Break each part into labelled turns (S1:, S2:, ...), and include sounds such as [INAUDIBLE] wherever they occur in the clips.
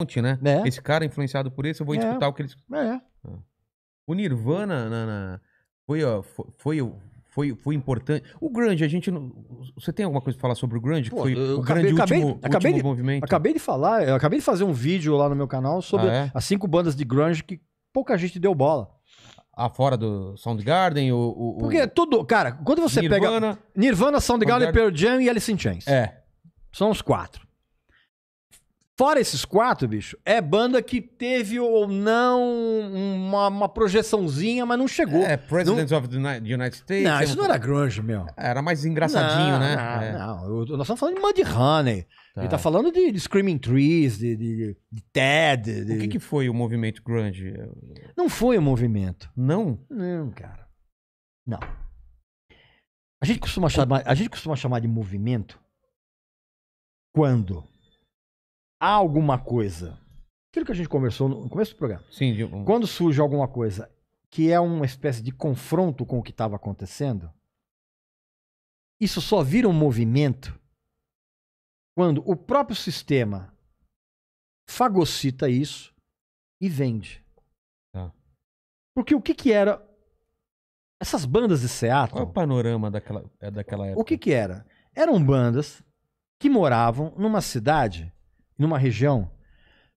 S1: fonte, né? É. Esse cara influenciado por isso, eu vou é. escutar o que eles. É. Ah. O Nirvana na, na, foi, ó, foi, foi, foi, foi importante. O grande, a gente. Não... Você tem alguma coisa pra falar sobre o grande? Pô, foi o acabei, grande acabei, último, acabei último de, movimento? Acabei de falar, eu acabei de fazer um vídeo lá no meu canal sobre ah, é? as cinco bandas de grunge que pouca gente deu bola. Ah, fora do Soundgarden, o, o... Porque é tudo... Cara, quando você Nirvana, pega... Nirvana, Soundgarden, Soundgarden, Pearl Jam e Alice in Chains. É. São os quatro. Fora esses quatro, bicho, é banda que teve ou não uma, uma projeçãozinha, mas não chegou. É, President não... of the United States. Não, isso não era grunge, meu. Era mais engraçadinho, não, né? Não, é. não. Eu, nós estamos falando de Muddy Honey. Tá. Ele tá falando de, de Screaming Trees, de, de, de Ted. De... O que, que foi o movimento grunge? Não foi o um movimento. Não? Não, cara. Não. A gente costuma chamar, a gente costuma chamar de movimento quando há alguma coisa. Aquilo que a gente conversou no começo do programa. Sim, de... Quando surge alguma coisa que é uma espécie de confronto com o que estava acontecendo, isso só vira um movimento quando o próprio sistema fagocita isso e vende. Ah. Porque o que, que era essas bandas de Seattle? Qual é o panorama daquela, é, daquela época? O que, que era? Eram bandas que moravam numa cidade numa região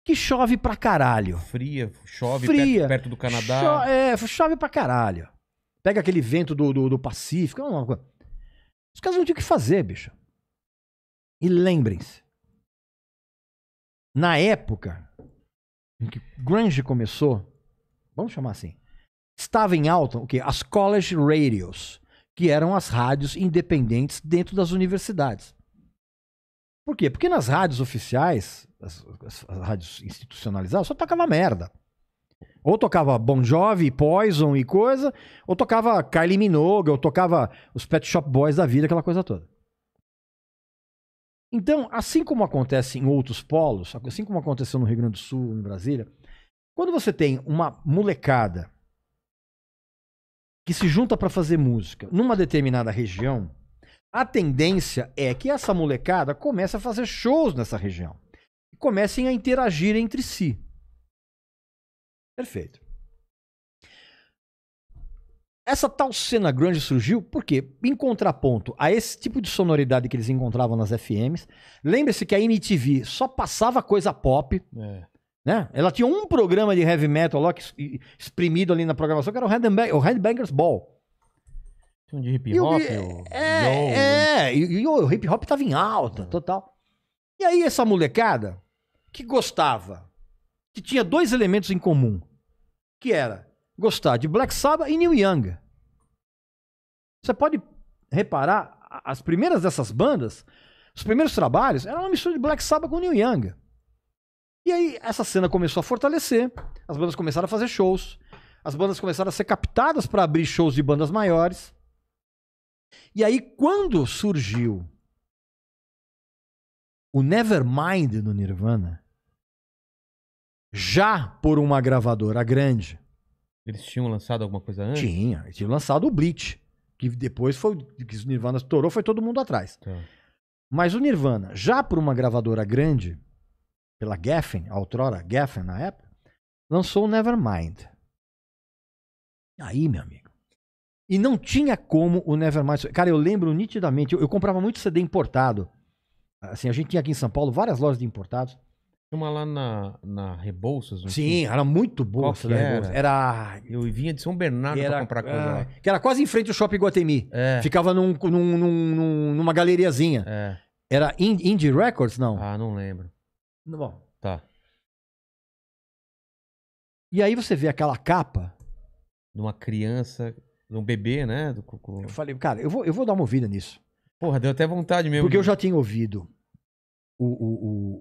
S1: que chove pra caralho. Fria, chove Fria, perto, perto do Canadá. Cho é, chove pra caralho. Pega aquele vento do, do, do Pacífico. É uma coisa. Os caras não tinham o que fazer, bicho. E lembrem-se. Na época em que grunge começou, vamos chamar assim, estava em alta o quê? As college radios, que eram as rádios independentes dentro das universidades. Por quê? Porque nas rádios oficiais, as, as, as rádios institucionalizadas, só tocava merda. Ou tocava Bon Jovi, Poison e coisa, ou tocava Kylie Minogue, ou tocava os Pet Shop Boys da vida, aquela coisa toda. Então, assim como acontece em outros polos, assim como aconteceu no Rio Grande do Sul, em Brasília, quando você tem uma molecada que se junta para fazer música numa determinada região, a tendência é que essa molecada comece a fazer shows nessa região. E comecem a interagir entre si. Perfeito. Essa tal cena grande surgiu porque, em contraponto a esse tipo de sonoridade que eles encontravam nas FMs, lembre-se que a MTV só passava coisa pop. É. Né? Ela tinha um programa de heavy metal lá que, exprimido ali na programação, que era o, Headbang, o Headbangers Ball de hip hop. E o, é, é, e, e o hip hop tava em alta, uhum. total. E aí essa molecada que gostava, que tinha dois elementos em comum, que era gostar de Black Sabbath e New Young. Você pode reparar, as primeiras dessas bandas, os primeiros trabalhos, era uma mistura de Black Sabbath com New Young. E aí essa cena começou a fortalecer, as bandas começaram a fazer shows, as bandas começaram a ser captadas para abrir shows de bandas maiores. E aí, quando surgiu o Nevermind do Nirvana, já por uma gravadora grande. Eles tinham lançado alguma coisa antes? Tinha. Eles tinham lançado o Bleach. Que depois foi. Que o Nirvana estourou, foi todo mundo atrás. Tá. Mas o Nirvana, já por uma gravadora grande, pela Geffen, a outrora Geffen na época, lançou o Nevermind. Aí, meu amigo. E não tinha como o Nevermind. Cara, eu lembro nitidamente, eu, eu, comprava muito CD importado. Assim, a gente tinha aqui em São Paulo várias lojas de importados. Tinha uma lá na, na Rebouças. Sim, tinha? era muito boa essa da Rebouças. Era... Eu vinha de São Bernardo era, pra comprar coisa é, lá. Que era quase em frente ao Shopping Guatemi. É. Ficava num, num, num, numa galeriazinha. É. Era Indie Records, não? Ah, não lembro. Bom. Tá. E aí você vê aquela capa. De uma criança no bebê, né? Do, cocô. Eu falei, cara, eu vou, eu vou dar uma ouvida nisso. Porra, deu até vontade mesmo. Porque de... eu já tinha ouvido o, o,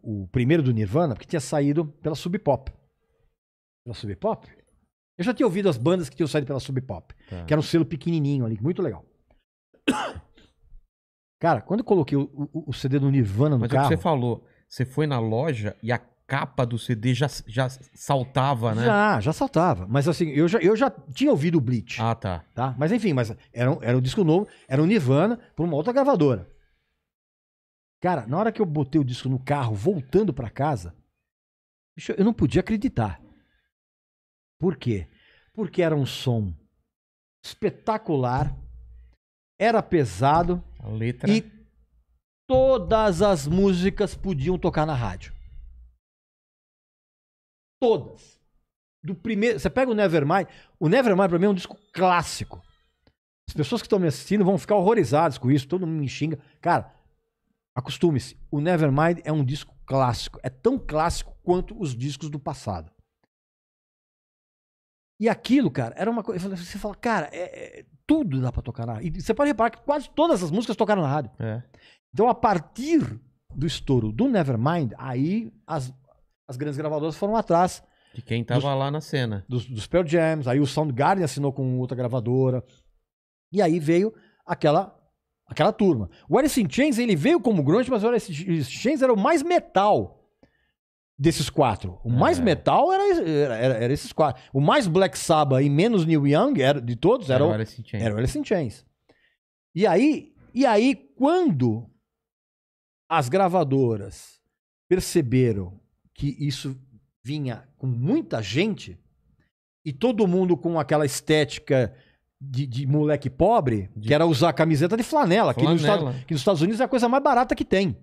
S1: o, o, primeiro do Nirvana, porque tinha saído pela Sub Pop. Pela Sub Pop? Eu já tinha ouvido as bandas que tinham saído pela Sub Pop, tá. que era um selo pequenininho ali, muito legal. Cara, quando eu coloquei o, o, o CD do Nirvana no Mas carro... Mas é o que você falou, você foi na loja e a capa do CD já, já saltava, né? Já, já saltava. Mas assim, eu já, eu já tinha ouvido o Bleach. Ah, tá. tá? Mas enfim, mas era, era um disco novo, era o um Nirvana, para uma outra gravadora. Cara, na hora que eu botei o disco no carro, voltando para casa, eu não podia acreditar. Por quê? Porque era um som espetacular, era pesado. A letra. E todas as músicas podiam tocar na rádio. Todas. Do primeiro, você pega o Nevermind, o Nevermind para mim é um disco clássico. As pessoas que estão me assistindo vão ficar horrorizadas com isso, todo mundo me xinga. Cara, acostume-se, o Nevermind é um disco clássico, é tão clássico quanto os discos do passado. E aquilo, cara, era uma coisa. Você fala, cara, é, é, tudo dá pra tocar na rádio. E você pode reparar que quase todas as músicas tocaram na rádio. É. Então, a partir do estouro do Nevermind, aí as as grandes gravadoras foram atrás. De quem estava dos, lá na cena. Dos, dos Pearl Jams, aí o Soundgarden assinou com outra gravadora. E aí veio aquela aquela turma. O Alice in Chains, ele veio como grunge, mas o Alice in Chains era o mais metal desses quatro. O é. mais metal era, era, era, esses quatro. O mais Black Sabbath e menos Neil Young era, de todos era, era, o, Alice in Chains. era o Alice in Chains. E aí, e aí, quando as gravadoras perceberam que isso vinha com muita gente e todo mundo com aquela estética de, de moleque pobre, de... que era usar camiseta de flanela, flanela. Que, nos Estados, que nos Estados Unidos é a coisa mais barata que tem.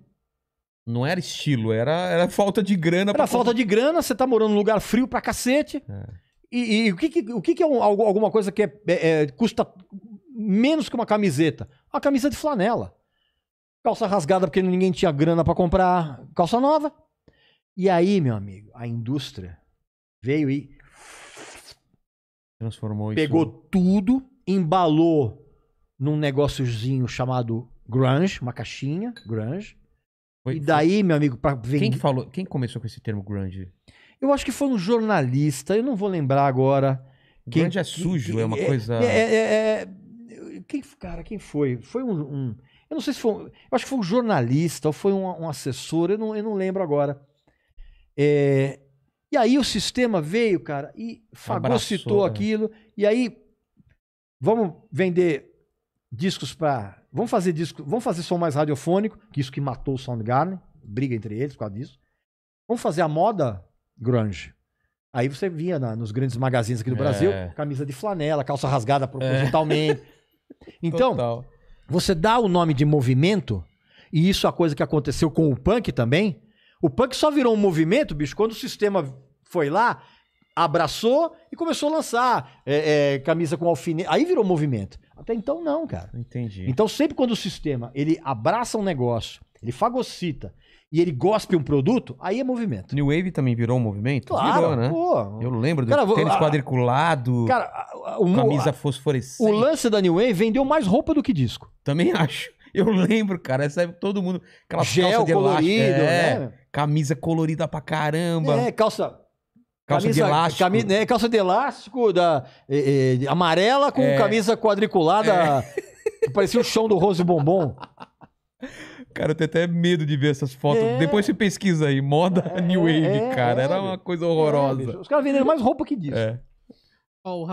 S1: Não era estilo, era, era falta de grana. Era pra... falta de grana, você tá morando num lugar frio pra cacete. É. E, e, o, que, o que, é um, alguma coisa que é, é, é, custa menos que uma camiseta? Uma camisa de flanela. Calça rasgada porque ninguém tinha grana para comprar calça nova. E aí, meu amigo, a indústria veio e transformou pegou isso. tudo, embalou num negóciozinho chamado grunge, uma caixinha grunge. Foi, e daí, foi... meu amigo, para vender. Quem falou? Quem começou com esse termo grunge? Eu acho que foi um jornalista, eu não vou lembrar agora. Quem, grunge é sujo, quem, é uma é, coisa. É, é, é, quem, cara, quem foi? Foi um, um, Eu não sei se foi. Eu acho que foi um jornalista ou foi um, um assessor, eu não, eu não lembro agora é, e aí o sistema veio, cara, e fagocitou Abraçou, é. aquilo. E aí, vamos vender discos para. Vamos fazer disco, vamos fazer som mais radiofônico, que isso que matou o Soundgarden, briga entre eles por causa disso. Vamos fazer a moda grunge. Aí você vinha na, nos grandes magazines aqui do é. Brasil, camisa de flanela, calça rasgada propositalmente. É. [LAUGHS] Então, Total. você dá o nome de movimento, e isso é a coisa que aconteceu com o punk também, o punk só virou um movimento, bicho, quando o sistema foi lá, abraçou e começou a lançar é, é, camisa com alfinete. Aí virou movimento. Até então, não, cara. Entendi. Então, sempre quando o sistema ele abraça um negócio, ele fagocita e ele gospe um produto, aí é movimento. New Wave também virou um movimento? Claro, virou, né? Pô. Eu lembro do tênis quadriculado, cara, camisa fosforescente. O lance da New Wave vendeu mais roupa do que disco. Também [LAUGHS] acho. Eu lembro, cara. Sabe todo mundo. Aquela Gel calça de colorido, elástico. É, né? Camisa colorida pra caramba. É, calça. Calça camisa, de elástico. Cami, né, calça de elástico da, é, é, amarela com é. camisa quadriculada. É. Que parecia o chão do Rose Bombom. Cara, eu tenho até medo de ver essas fotos. É. Depois você pesquisa aí. Moda é, New Wave, é, cara. Era uma coisa horrorosa. É, os caras venderam mais roupa que disso. É. Oh,